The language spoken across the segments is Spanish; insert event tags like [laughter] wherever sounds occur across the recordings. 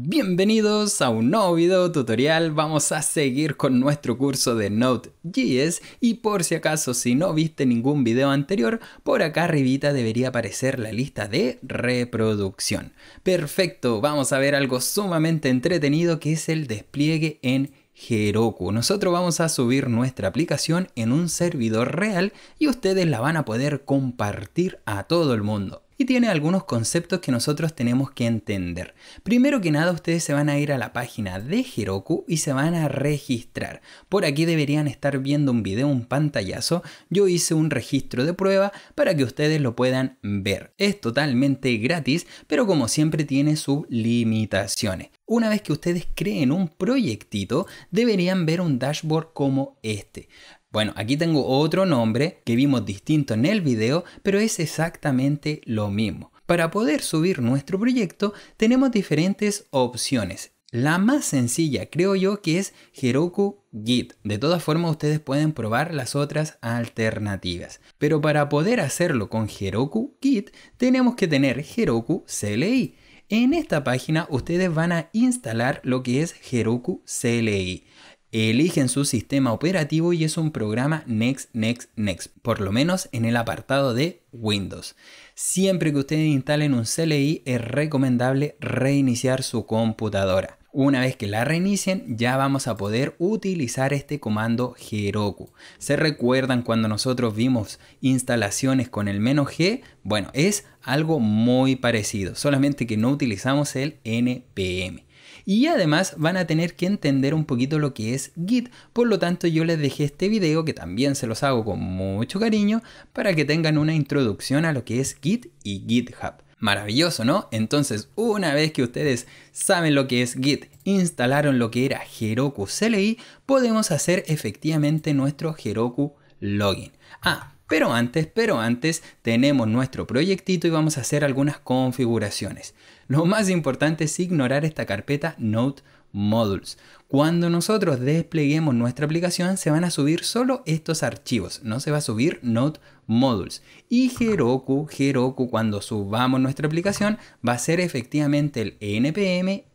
Bienvenidos a un nuevo video tutorial, vamos a seguir con nuestro curso de Node.js y por si acaso si no viste ningún video anterior, por acá arribita debería aparecer la lista de reproducción. Perfecto, vamos a ver algo sumamente entretenido que es el despliegue en Heroku. Nosotros vamos a subir nuestra aplicación en un servidor real y ustedes la van a poder compartir a todo el mundo y tiene algunos conceptos que nosotros tenemos que entender. Primero que nada, ustedes se van a ir a la página de Heroku y se van a registrar. Por aquí deberían estar viendo un video, un pantallazo. Yo hice un registro de prueba para que ustedes lo puedan ver. Es totalmente gratis, pero como siempre tiene sus limitaciones. Una vez que ustedes creen un proyectito, deberían ver un dashboard como este. Bueno, aquí tengo otro nombre que vimos distinto en el video, pero es exactamente lo mismo. Para poder subir nuestro proyecto tenemos diferentes opciones. La más sencilla creo yo que es Heroku Git. De todas formas ustedes pueden probar las otras alternativas. Pero para poder hacerlo con Heroku Git tenemos que tener Heroku CLI. En esta página ustedes van a instalar lo que es Heroku CLI eligen su sistema operativo y es un programa Next, Next, Next, por lo menos en el apartado de Windows. Siempre que ustedes instalen un CLI es recomendable reiniciar su computadora. Una vez que la reinicien ya vamos a poder utilizar este comando Heroku. ¿Se recuerdan cuando nosotros vimos instalaciones con el menos G? Bueno, es algo muy parecido, solamente que no utilizamos el NPM. Y además van a tener que entender un poquito lo que es Git, por lo tanto yo les dejé este video que también se los hago con mucho cariño para que tengan una introducción a lo que es Git y GitHub. Maravilloso, ¿no? Entonces, una vez que ustedes saben lo que es Git, instalaron lo que era Heroku CLI, podemos hacer efectivamente nuestro Heroku login. Ah, pero antes, pero antes, tenemos nuestro proyectito y vamos a hacer algunas configuraciones. Lo más importante es ignorar esta carpeta Node Modules. Cuando nosotros despleguemos nuestra aplicación, se van a subir solo estos archivos, no se va a subir Node Modules. Y Heroku, Heroku, cuando subamos nuestra aplicación, va a ser efectivamente el npm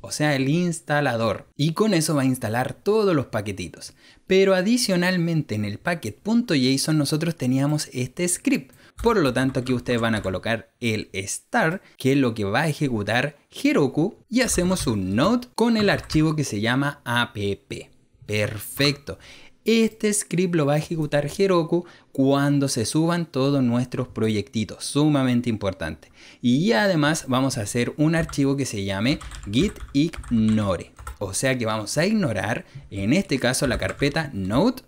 o sea, el instalador. Y con eso va a instalar todos los paquetitos. Pero adicionalmente en el packet.json nosotros teníamos este script. Por lo tanto, aquí ustedes van a colocar el star, que es lo que va a ejecutar Heroku, y hacemos un node con el archivo que se llama app. Perfecto. Este script lo va a ejecutar Heroku cuando se suban todos nuestros proyectitos, sumamente importante. Y además vamos a hacer un archivo que se llame git ignore. O sea que vamos a ignorar, en este caso, la carpeta node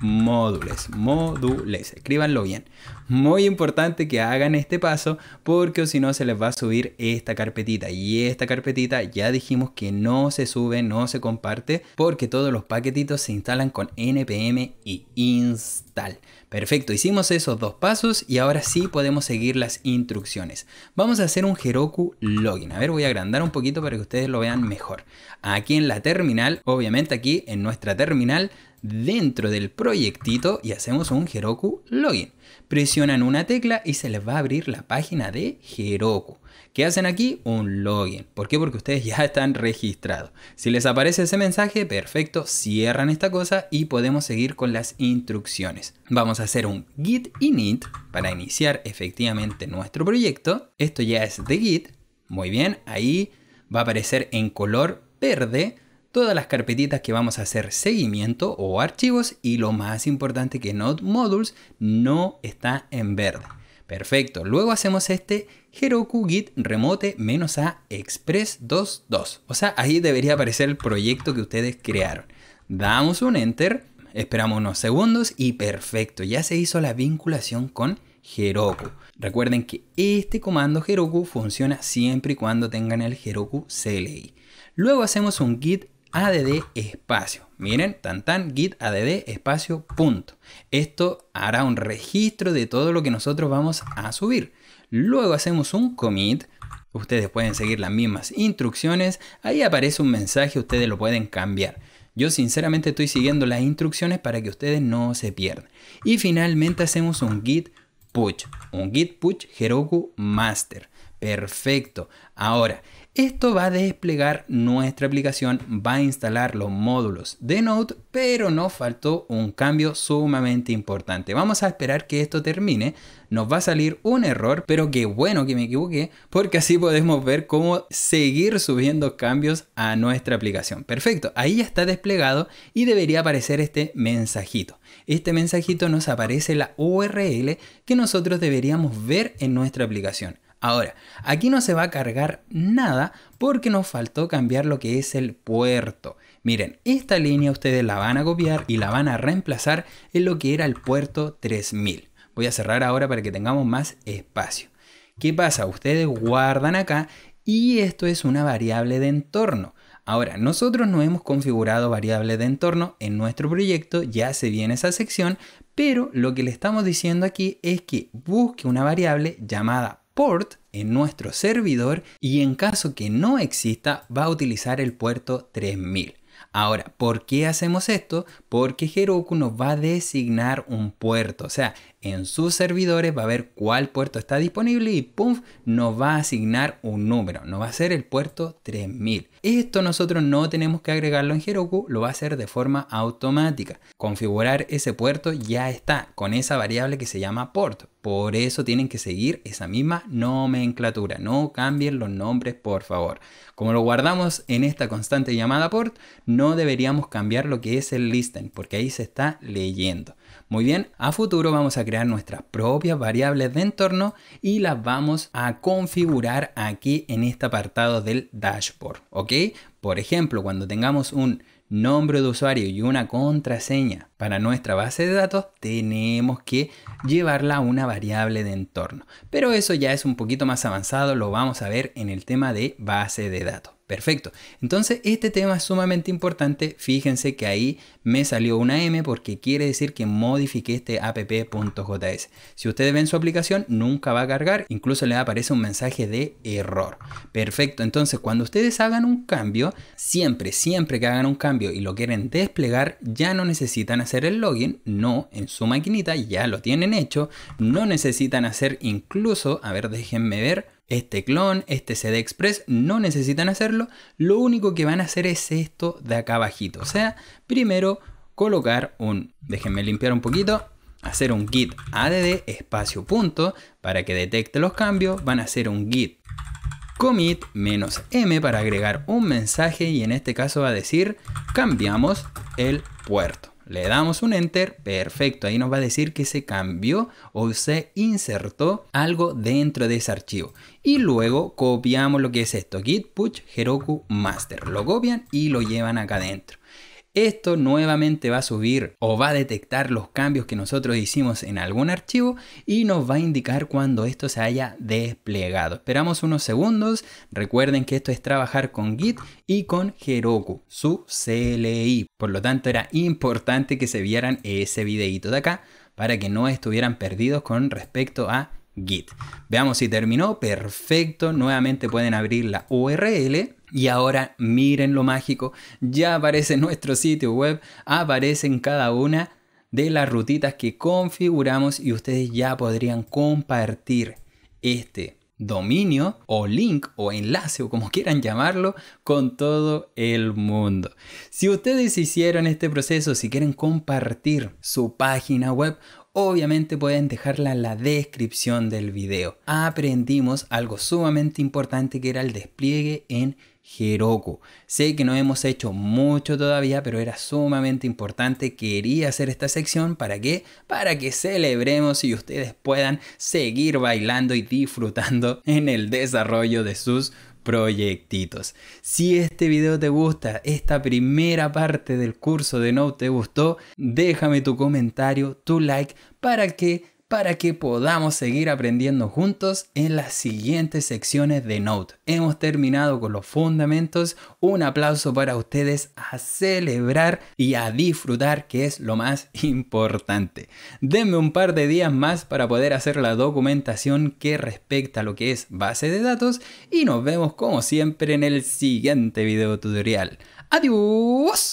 módules, módules, escríbanlo bien. Muy importante que hagan este paso porque si no se les va a subir esta carpetita y esta carpetita ya dijimos que no se sube, no se comparte porque todos los paquetitos se instalan con npm y install. Perfecto, hicimos esos dos pasos y ahora sí podemos seguir las instrucciones. Vamos a hacer un Heroku login. A ver, voy a agrandar un poquito para que ustedes lo vean mejor. Aquí en la terminal, obviamente aquí en nuestra terminal dentro del proyectito y hacemos un Heroku login. Presionan una tecla y se les va a abrir la página de Heroku. ¿Qué hacen aquí? Un login. ¿Por qué? Porque ustedes [laughs] ya están registrados. Si les aparece ese mensaje, perfecto, cierran esta cosa y podemos seguir con las instrucciones. Vamos a hacer un git init para iniciar efectivamente nuestro proyecto. Esto ya es de git. Muy bien, ahí va a aparecer en color verde todas las carpetitas que vamos a hacer seguimiento o archivos y lo más importante que Node Modules no está en verde. Perfecto, luego hacemos este Heroku Git remote menos a Express 2.2. O sea, ahí debería aparecer el proyecto que ustedes crearon. Damos un Enter, esperamos unos segundos y perfecto, ya se hizo la vinculación con Heroku. Recuerden que este comando Heroku funciona siempre y cuando tengan el Heroku CLI. Luego hacemos un git add espacio. Miren, tan tan git add espacio punto. Esto hará un registro de todo lo que nosotros vamos a subir. Luego hacemos un commit. Ustedes pueden seguir las mismas instrucciones. Ahí aparece un mensaje, ustedes lo pueden cambiar. Yo sinceramente estoy siguiendo las instrucciones para que ustedes no se pierdan. Y finalmente hacemos un git push, un git push Heroku master. Perfecto. Ahora, esto va a desplegar nuestra aplicación, va a instalar los módulos de Node, pero nos faltó un cambio sumamente importante. Vamos a esperar que esto termine, nos va a salir un error, pero qué bueno que me equivoqué, porque así podemos ver cómo seguir subiendo cambios a nuestra aplicación. Perfecto, ahí ya está desplegado y debería aparecer este mensajito. Este mensajito nos aparece la URL que nosotros deberíamos ver en nuestra aplicación. Ahora, aquí no se va a cargar nada porque nos faltó cambiar lo que es el puerto. Miren, esta línea ustedes la van a copiar y la van a reemplazar en lo que era el puerto 3000. Voy a cerrar ahora para que tengamos más espacio. ¿Qué pasa? Ustedes guardan acá y esto es una variable de entorno. Ahora, nosotros no hemos configurado variable de entorno en nuestro proyecto, ya se viene esa sección, pero lo que le estamos diciendo aquí es que busque una variable llamada port en nuestro servidor y en caso que no exista va a utilizar el puerto 3000. Ahora, ¿por qué hacemos esto? Porque Heroku nos va a designar un puerto, o sea, en sus servidores va a ver cuál puerto está disponible y ¡pum! nos va a asignar un número, nos va a ser el puerto 3000. Esto nosotros no tenemos que agregarlo en Heroku, lo va a hacer de forma automática. Configurar ese puerto ya está con esa variable que se llama port, por eso tienen que seguir esa misma nomenclatura. No cambien los nombres, por favor. Como lo guardamos en esta constante llamada port, no deberíamos cambiar lo que es el listen, porque ahí se está leyendo. Muy bien, a futuro vamos a crear nuestras propias variables de entorno y las vamos a configurar aquí en este apartado del dashboard, ¿ok? Por ejemplo, cuando tengamos un nombre de usuario y una contraseña para nuestra base de datos, tenemos que llevarla a una variable de entorno. Pero eso ya es un poquito más avanzado, lo vamos a ver en el tema de base de datos. Perfecto. Entonces, este tema es sumamente importante. Fíjense que ahí me salió una M porque quiere decir que modifiqué este app.js. Si ustedes ven su aplicación, nunca va a cargar. Incluso le aparece un mensaje de error. Perfecto. Entonces, cuando ustedes hagan un cambio, siempre, siempre que hagan un cambio y lo quieren desplegar, ya no necesitan hacer el login. No, en su maquinita ya lo tienen hecho. No necesitan hacer incluso, a ver, déjenme ver este clon, este CD Express, no necesitan hacerlo. Lo único que van a hacer es esto de acá abajito. O sea, primero colocar un, déjenme limpiar un poquito, hacer un git add espacio punto para que detecte los cambios. Van a hacer un git commit menos m para agregar un mensaje y en este caso va a decir cambiamos el puerto. Le damos un enter, perfecto, ahí nos va a decir que se cambió o se insertó algo dentro de ese archivo. Y luego copiamos lo que es esto, git push heroku master. Lo copian y lo llevan acá adentro esto nuevamente va a subir o va a detectar los cambios que nosotros hicimos en algún archivo y nos va a indicar cuando esto se haya desplegado. Esperamos unos segundos. Recuerden que esto es trabajar con Git y con Heroku, su CLI. Por lo tanto, era importante que se vieran ese videito de acá para que no estuvieran perdidos con respecto a Git. Veamos si terminó. Perfecto. Nuevamente pueden abrir la URL y ahora miren lo mágico, ya aparece nuestro sitio web, aparece en cada una de las rutitas que configuramos y ustedes ya podrían compartir este dominio o link o enlace o como quieran llamarlo con todo el mundo. Si ustedes hicieron este proceso, si quieren compartir su página web, obviamente pueden dejarla en la descripción del video. Aprendimos algo sumamente importante que era el despliegue en Sé que no hemos hecho mucho todavía, pero era sumamente importante. Quería hacer esta sección. ¿Para que Para que celebremos y ustedes puedan seguir bailando y disfrutando [laughs] en el desarrollo de sus proyectitos. Si este video te gusta, esta primera parte del curso de no te gustó, déjame tu comentario, tu like para que para que podamos seguir aprendiendo juntos en las siguientes secciones de Note. Hemos terminado con los fundamentos, un aplauso para ustedes a celebrar y a disfrutar que es lo más [laughs] importante. Denme un par de días más para poder hacer la documentación que respecta a lo que es base de datos y nos vemos como siempre en el siguiente video tutorial. ¡Adiós!